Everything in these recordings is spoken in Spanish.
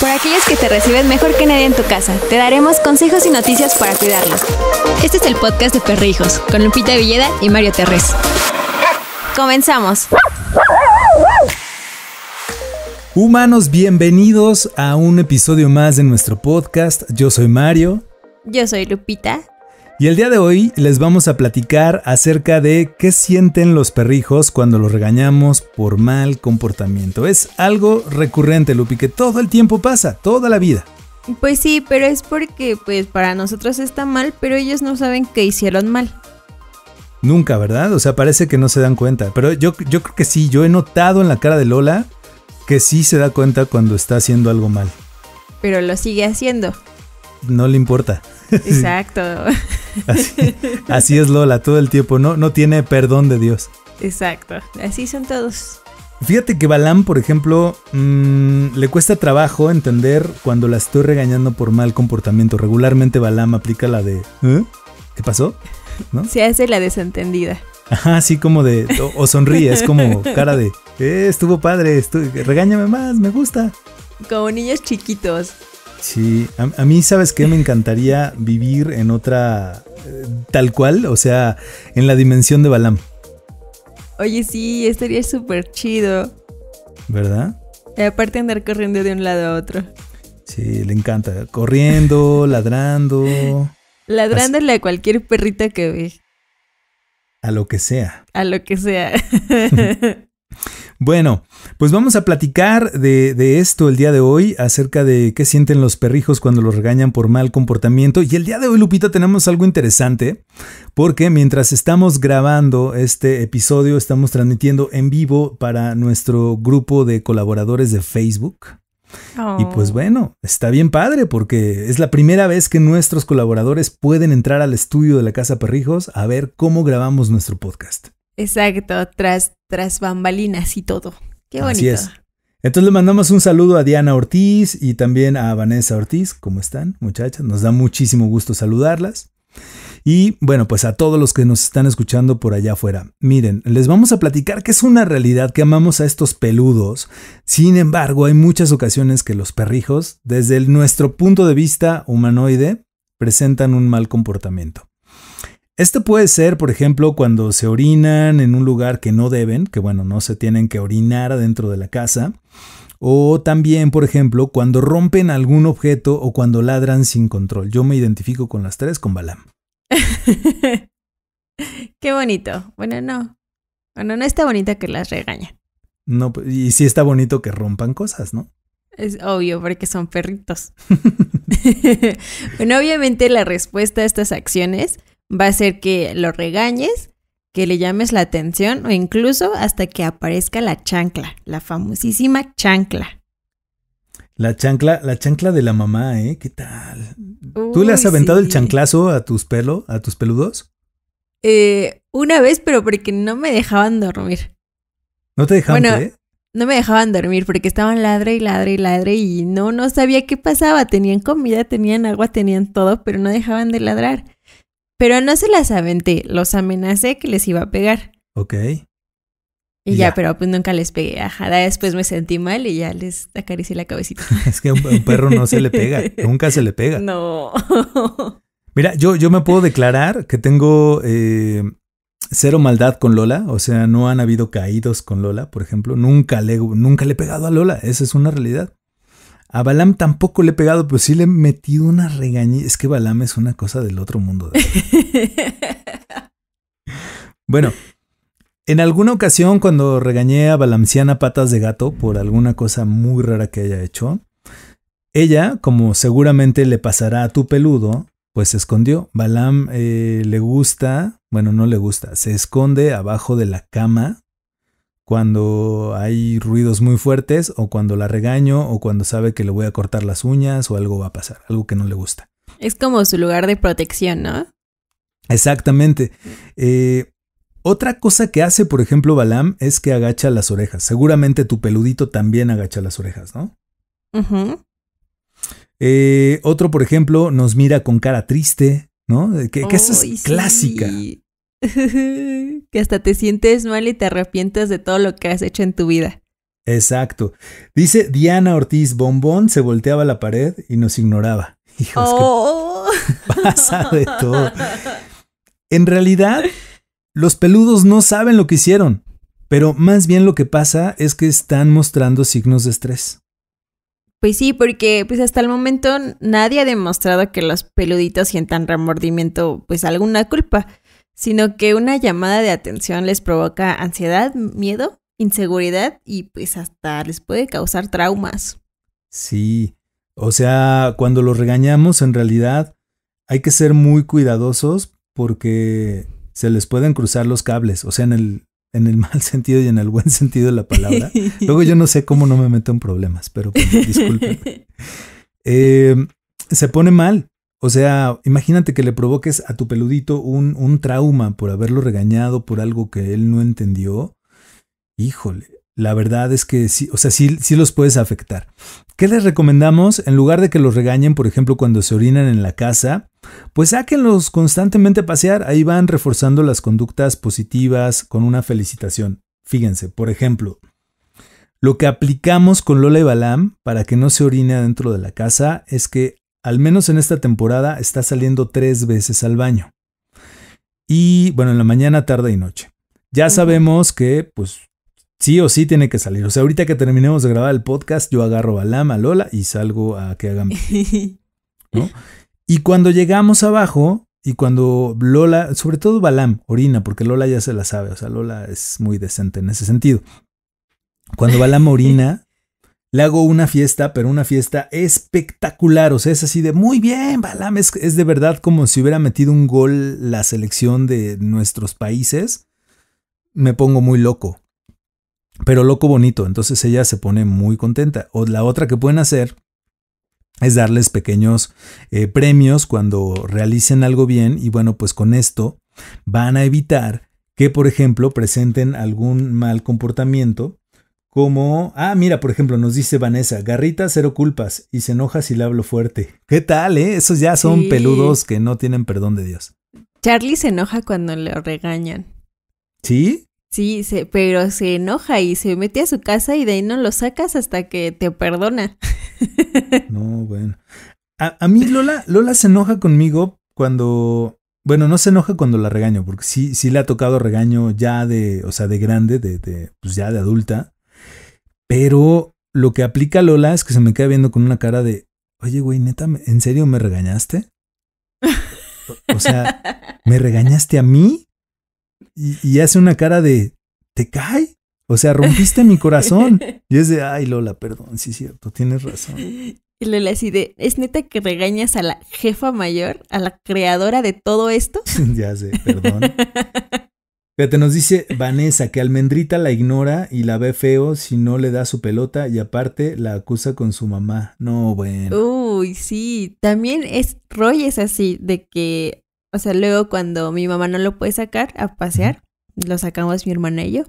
por aquellos que te reciben mejor que nadie en tu casa. Te daremos consejos y noticias para cuidarlos. Este es el podcast de Perrijos, con Lupita Villeda y Mario Terrés. Comenzamos. Humanos, bienvenidos a un episodio más de nuestro podcast. Yo soy Mario. Yo soy Lupita. Y el día de hoy les vamos a platicar acerca de qué sienten los perrijos cuando los regañamos por mal comportamiento. Es algo recurrente, Lupi, que todo el tiempo pasa, toda la vida. Pues sí, pero es porque pues para nosotros está mal, pero ellos no saben que hicieron mal. Nunca, ¿verdad? O sea, parece que no se dan cuenta. Pero yo, yo creo que sí, yo he notado en la cara de Lola que sí se da cuenta cuando está haciendo algo mal. Pero lo sigue haciendo no le importa. Exacto. así, es Lola todo el tiempo, no, no tiene perdón de Dios. Exacto, así son todos. Fíjate que Balam, por ejemplo, mm, le cuesta trabajo entender cuando la estoy regañando por mal comportamiento. Regularmente Balam aplica la de ¿eh? ¿qué pasó? ¿No? Se hace la desentendida. Ajá, así como de, o, sonríe, es como cara de, eh, estuvo padre, regáñame más, me gusta. Como niños chiquitos. Sí, a, mí, ¿sabes qué? Me encantaría vivir en otra, eh, tal cual, o sea, en la dimensión de Balam. Oye, sí, estaría súper chido. ¿Verdad? Y aparte andar corriendo de un lado a otro. Sí, le encanta. Corriendo, ladrando. Ladrándole a cualquier perrita que ve. A lo que sea. A lo que sea. Bueno, pues vamos a platicar de, esto el día de hoy, acerca de qué sienten los perrijos cuando los regañan por mal comportamiento. Y el día de hoy, Lupita, tenemos algo interesante, porque mientras estamos grabando este episodio, estamos transmitiendo en vivo para nuestro grupo de colaboradores de Facebook. Y pues oh. bueno, está bien padre porque es la primera vez que nuestros colaboradores pueden entrar al estudio de la Casa Perrijos a ver cómo grabamos nuestro podcast. Exacto, tras, tras bambalinas y todo. Qué bonito. Así es. Entonces le mandamos un saludo a Diana Ortiz y también a Vanessa Ortiz. ¿Cómo están, muchachas? Nos da muchísimo gusto saludarlas. Y bueno, pues a todos los que nos están escuchando por allá afuera, miren, les vamos a platicar que es una realidad que amamos a estos peludos. Sin embargo, hay muchas ocasiones que los perrijos, desde nuestro punto de vista humanoide, presentan un mal comportamiento. Este puede ser, por ejemplo, cuando se orinan en un lugar que no deben, que bueno, no se tienen que orinar adentro de la casa. O también, por ejemplo, cuando rompen algún objeto o cuando ladran sin control. Yo me identifico con las tres con Balam. Qué bonito. Bueno, no. Bueno, no está bonito que las regañen. No, pues, y sí está bonito que rompan cosas, ¿no? Es obvio, porque son perritos. bueno, obviamente la respuesta a estas acciones va a ser que lo regañes, que le llames la atención o incluso hasta que aparezca la chancla, la famosísima chancla. La chancla, la chancla de la mamá, ¿eh? ¿Qué tal? ¿Tú le has aventado el chanclazo a tus pelos, a tus peludos? Eh, una vez, pero porque no me dejaban dormir. ¿No te dejaban bueno, No me dejaban dormir porque estaban ladre y ladre y ladre y no, no sabía qué pasaba. Tenían comida, tenían agua, tenían todo, pero no dejaban de ladrar. Pero no se las aventé, los amenacé que les iba a pegar. Ok. Y ya, pero pues nunca les pegué. Ajá, después me sentí mal y ya les acaricié la cabecita. es que a un perro no se le pega, nunca se le pega. No. Mira, yo, yo me puedo declarar que tengo eh, cero maldad con Lola, o sea, no han habido caídos con Lola, por ejemplo. Nunca le, nunca le he pegado a Lola, esa es una realidad. A Balam tampoco le he pegado, pero sí le he metido una regañita. Es que Balam es una cosa del otro mundo. bueno, en alguna ocasión cuando regañé a Balamciana Patas de Gato por alguna cosa muy rara que haya hecho, ella, como seguramente le pasará a tu peludo, pues se escondió. Balam eh, le gusta, bueno, no le gusta, se esconde abajo de la cama cuando hay ruidos muy fuertes o cuando la regaño o cuando sabe que le voy a cortar las uñas o algo va a pasar, algo que no le gusta. Es como su lugar de protección, ¿no? Exactamente. Eh, otra cosa que hace, por ejemplo, Balam es que agacha las orejas. Seguramente tu peludito también agacha las orejas, ¿no? Eh, otro, por ejemplo, nos mira con cara triste, ¿no? Que, eso es clásica. que hasta te sientes mal y te arrepientes de todo lo que has hecho en tu vida. Exacto. Dice Diana Ortiz, bombón se volteaba la pared y nos ignoraba. Hijos, oh. pasa de todo. En realidad, los peludos no saben lo que hicieron, pero más bien lo que pasa es que están mostrando signos de estrés. Pues sí, porque pues hasta el momento nadie ha demostrado que los peluditos sientan remordimiento, pues alguna culpa sino que una llamada de atención les provoca ansiedad, miedo, inseguridad y pues hasta les puede causar traumas. Sí, o sea, cuando los regañamos en realidad hay que ser muy cuidadosos porque se les pueden cruzar los cables, o sea, en el, en el mal sentido y en el buen sentido de la palabra. Luego yo no sé cómo no me meto en problemas, pero disculpen. Eh, se pone mal o sea, imagínate que le provoques a tu peludito un, trauma por haberlo regañado por algo que él no entendió. Híjole, la verdad es que sí, o sea, sí, sí, los puedes afectar. ¿Qué les recomendamos? En lugar de que los regañen, por ejemplo, cuando se orinan en la casa, pues sáquenlos constantemente a pasear. Ahí van reforzando las conductas positivas con una felicitación. Fíjense, por ejemplo, lo que aplicamos con Lola y Balam para que no se orine dentro de la casa es que al menos en esta temporada, está saliendo tres veces al baño. Y bueno, en la mañana, tarde y noche. Ya sabemos que, pues, sí o sí tiene que salir. O sea, ahorita que terminemos de grabar el podcast, yo agarro a Lama, a Lola y salgo a que hagan. ¿no? Y cuando llegamos abajo, y cuando Lola, sobre todo Balam, orina, porque Lola ya se la sabe, o sea, Lola es muy decente en ese sentido. Cuando Balam orina, le hago una fiesta, pero una fiesta espectacular. O sea, es así de muy bien, Balam. Es, de verdad como si hubiera metido un gol la selección de nuestros países. Me pongo muy loco. Pero loco bonito. Entonces ella se pone muy contenta. O la otra que pueden hacer es darles pequeños eh, premios cuando realicen algo bien. Y bueno, pues con esto van a evitar que, por ejemplo, presenten algún mal comportamiento como, ah, mira, por ejemplo, nos dice Vanessa, garrita, cero culpas, y se enoja si le hablo fuerte. ¿Qué tal, eh? Esos ya son peludos que no tienen perdón de Dios. Charlie se enoja cuando le regañan. ¿Sí? Sí, pero se enoja y se mete a su casa y de ahí no lo sacas hasta que te perdona. No, bueno. A, mí Lola, Lola se enoja conmigo cuando bueno, no se enoja cuando la regaño, porque sí, sí le ha tocado regaño ya de, o sea, de grande, de pues ya de adulta. Pero lo que aplica Lola es que se me queda viendo con una cara de, oye, güey, neta, ¿en serio me regañaste? O sea, ¿me regañaste a mí? Y, hace una cara de, ¿te cae? O sea, rompiste mi corazón. Y es de, ay, Lola, perdón, sí, cierto, tienes razón. Y Lola así de, ¿es neta que regañas a la jefa mayor, a la creadora de todo esto? ya sé, perdón. Fíjate, nos dice Vanessa que Almendrita la ignora y la ve feo si no le da su pelota y aparte la acusa con su mamá. No, bueno. Uy, sí. También es Roy es así, de que, o sea, luego cuando mi mamá no lo puede sacar a pasear, lo sacamos mi hermana y yo.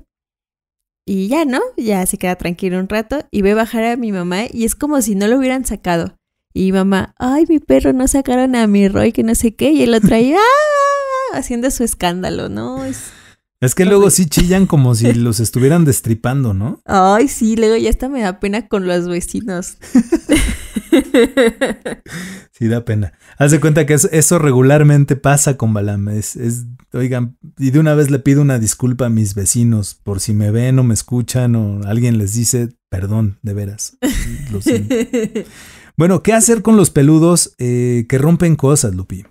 Y ya, ¿no? Ya se queda tranquilo un rato y ve bajar a mi mamá y es como si no lo hubieran sacado. Y mamá, ay, mi perro, no sacaron a mi Roy, que no sé qué, y el otro ahí, ¡ah! haciendo su escándalo, ¿no? Es es que luego sí chillan como si los estuvieran destripando, ¿no? Ay, sí, luego ya está me da pena con los vecinos. sí, da pena. Haz de cuenta que eso, regularmente pasa con Balam. Es, oigan, y de una vez le pido una disculpa a mis vecinos por si me ven o me escuchan o alguien les dice, perdón, de veras. bueno, ¿qué hacer con los peludos eh, que rompen cosas, Lupi?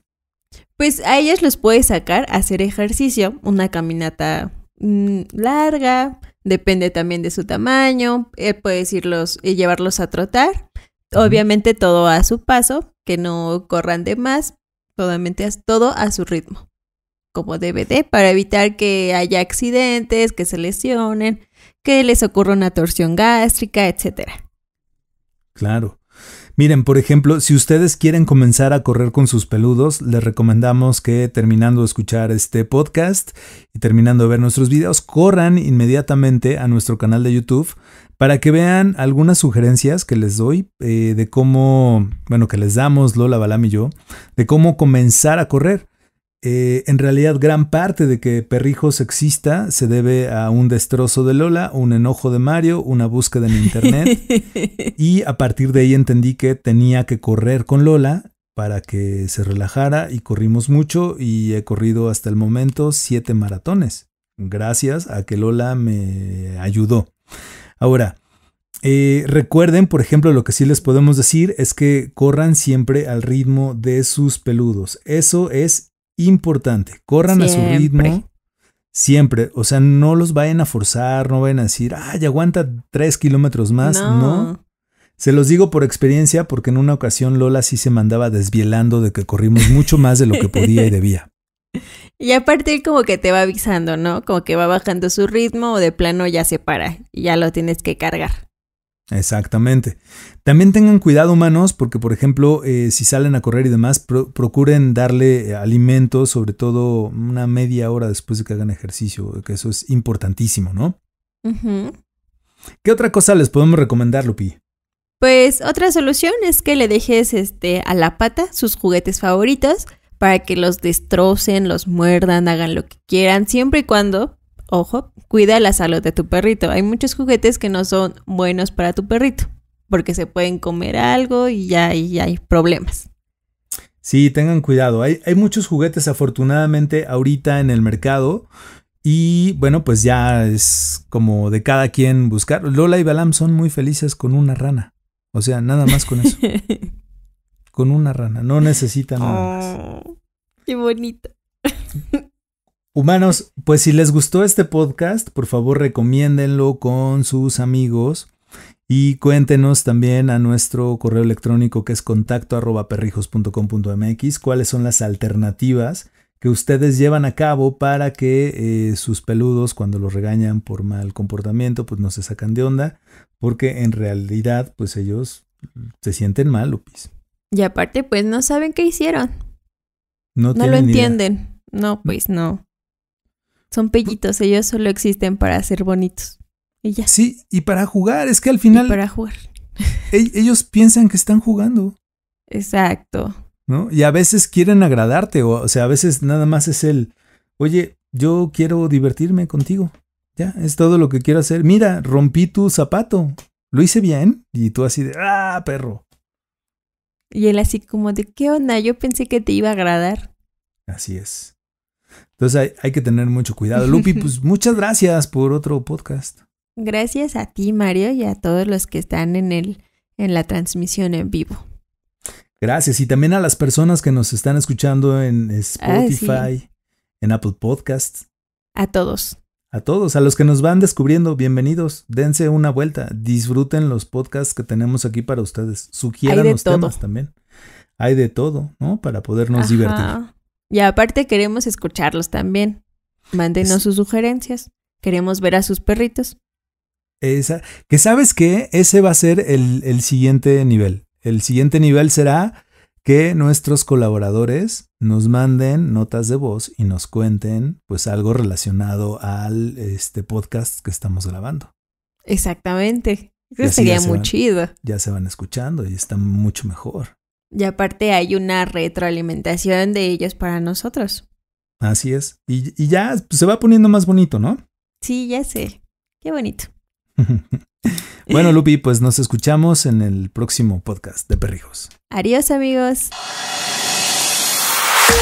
pues a ellas los puedes sacar a hacer ejercicio, una caminata mm, larga, depende también de su tamaño, eh, puedes irlos y eh, llevarlos a trotar, obviamente todo a su paso, que no corran de más, solamente todo a su ritmo, como DVD, para evitar que haya accidentes, que se lesionen, que les ocurra una torsión gástrica, etcétera. Claro. Miren, por ejemplo, si ustedes quieren comenzar a correr con sus peludos, les recomendamos que terminando de escuchar este podcast y terminando de ver nuestros videos, corran inmediatamente a nuestro canal de YouTube para que vean algunas sugerencias que les doy eh, de cómo, bueno, que les damos Lola Balam y yo, de cómo comenzar a correr. Eh, en realidad gran parte de que Perrijos exista se debe a un destrozo de Lola, un enojo de Mario, una búsqueda en Internet y a partir de ahí entendí que tenía que correr con Lola para que se relajara y corrimos mucho y he corrido hasta el momento siete maratones, gracias a que Lola me ayudó. Ahora, eh, recuerden, por ejemplo, lo que sí les podemos decir es que corran siempre al ritmo de sus peludos. Eso es importante. Corran a su ritmo. Siempre. O sea, no los vayan a forzar, no vayan a decir, ay, aguanta tres kilómetros más. No. Se los digo por experiencia, porque en una ocasión Lola sí se mandaba desvielando de que corrimos mucho más de lo que podía y debía. Y a partir como que te va avisando, ¿no? Como que va bajando su ritmo o de plano ya se para y ya lo tienes que cargar. Exactamente. También tengan cuidado humanos porque, por ejemplo, eh, si salen a correr y demás, procuren darle eh, alimento, sobre todo una media hora después de que hagan ejercicio, que eso es importantísimo, ¿no? ¿Qué otra cosa les podemos recomendar, Lupi? Pues otra solución es que le dejes este, a la pata sus juguetes favoritos para que los destrocen, los muerdan, hagan lo que quieran, siempre y cuando ojo, cuida la salud de tu perrito. Hay muchos juguetes que no son buenos para tu perrito porque se pueden comer algo y ya, hay problemas. Sí, tengan cuidado. Hay, muchos juguetes afortunadamente ahorita en el mercado y bueno, pues ya es como de cada quien buscar. Lola y Balam son muy felices con una rana. O sea, nada más con eso. con una rana, no necesitan nada más. Oh, qué bonito. Humanos, pues si les gustó este podcast, por favor recomiéndenlo con sus amigos y cuéntenos también a nuestro correo electrónico que es contacto arroba MX. cuáles son las alternativas que ustedes llevan a cabo para que eh, sus peludos cuando los regañan por mal comportamiento pues no se sacan de onda porque en realidad pues ellos se sienten mal, Lupis. Y aparte pues no saben qué hicieron. No, lo entienden. No, pues no. Son pellitos, ellos solo existen para ser bonitos. Y ya. Sí, y para jugar, es que al final. para jugar. ellos piensan que están jugando. Exacto. ¿No? Y a veces quieren agradarte, o, o sea, a veces nada más es el, oye, yo quiero divertirme contigo. Ya, es todo lo que quiero hacer. Mira, rompí tu zapato. Lo hice bien. Y tú así de, ah, perro. Y él así como de, ¿qué onda? Yo pensé que te iba a agradar. Así es. Entonces hay, que tener mucho cuidado. Lupi, pues muchas gracias por otro podcast. Gracias a ti, Mario, y a todos los que están en, el, en la transmisión en vivo. Gracias. Y también a las personas que nos están escuchando en ah, Spotify, en Apple Podcasts. A todos. A todos, a los que nos van descubriendo, bienvenidos. Dense una vuelta. Disfruten los podcasts que tenemos aquí para ustedes. Sugieran los temas también. Hay de todo, ¿no? Para podernos divertir. Y aparte queremos escucharlos también. Mándenos sus sugerencias. Queremos ver a sus perritos. Esa, que sabes que ese va a ser el, siguiente nivel. El siguiente nivel será que nuestros colaboradores nos manden notas de voz y nos cuenten pues algo relacionado al este podcast que estamos grabando. Exactamente. Eso sería muy chido. Ya se van escuchando y está mucho mejor. Y aparte hay una retroalimentación de ellos para nosotros. Así es. Y, ya se va poniendo más bonito, ¿no? Sí, ya sé. Qué bonito. bueno, Lupi, pues nos escuchamos en el próximo podcast de Perrijos. Adiós, amigos.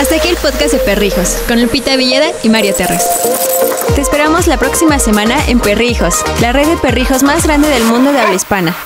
Hasta aquí el podcast de Perrijos, con Lupita Villeda y Mario Terres. Te esperamos la próxima semana en Perrijos, la red de perrijos más grande del mundo de habla hispana.